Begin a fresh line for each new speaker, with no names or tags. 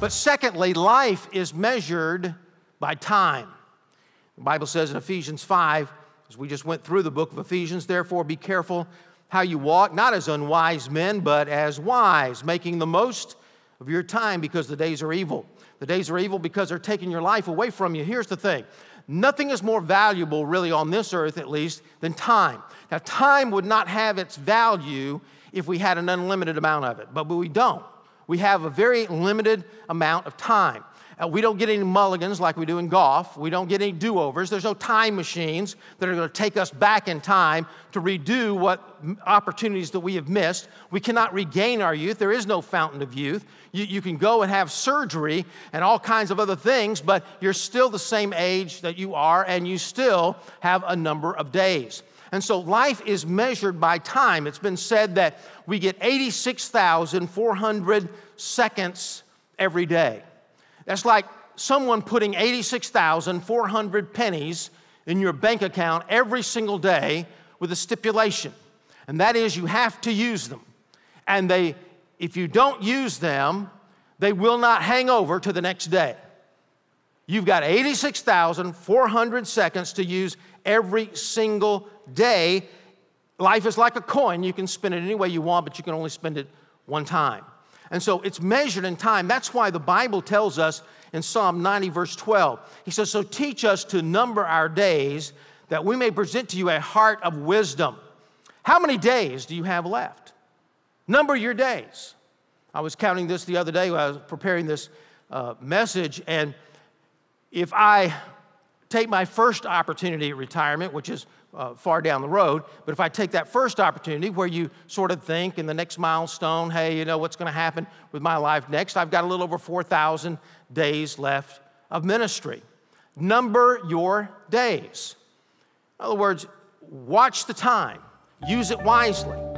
But secondly, life is measured by time. The Bible says in Ephesians 5, as we just went through the book of Ephesians, therefore be careful how you walk, not as unwise men, but as wise, making the most of your time because the days are evil. The days are evil because they're taking your life away from you. Here's the thing nothing is more valuable, really, on this earth at least, than time. Now, time would not have its value if we had an unlimited amount of it, but we don't. We have a very limited amount of time. Uh, we don't get any mulligans like we do in golf. We don't get any do overs. There's no time machines that are going to take us back in time to redo what opportunities that we have missed. We cannot regain our youth. There is no fountain of youth. You, you can go and have surgery and all kinds of other things, but you're still the same age that you are, and you still have a number of days. And so life is measured by time. It's been said that we get 86,400 seconds every day. That's like someone putting 86,400 pennies in your bank account every single day with a stipulation, and that is you have to use them. And they, if you don't use them, they will not hang over to the next day. You've got 86,400 seconds to use every single day. Life is like a coin. You can spend it any way you want, but you can only spend it one time. And so it's measured in time. That's why the Bible tells us in Psalm 90, verse 12, he says, So teach us to number our days that we may present to you a heart of wisdom. How many days do you have left? Number your days. I was counting this the other day while I was preparing this uh, message, and if I take my first opportunity at retirement, which is uh, far down the road, but if I take that first opportunity where you sort of think in the next milestone, hey, you know what's going to happen with my life next, I've got a little over 4,000 days left of ministry. Number your days. In other words, watch the time, use it wisely.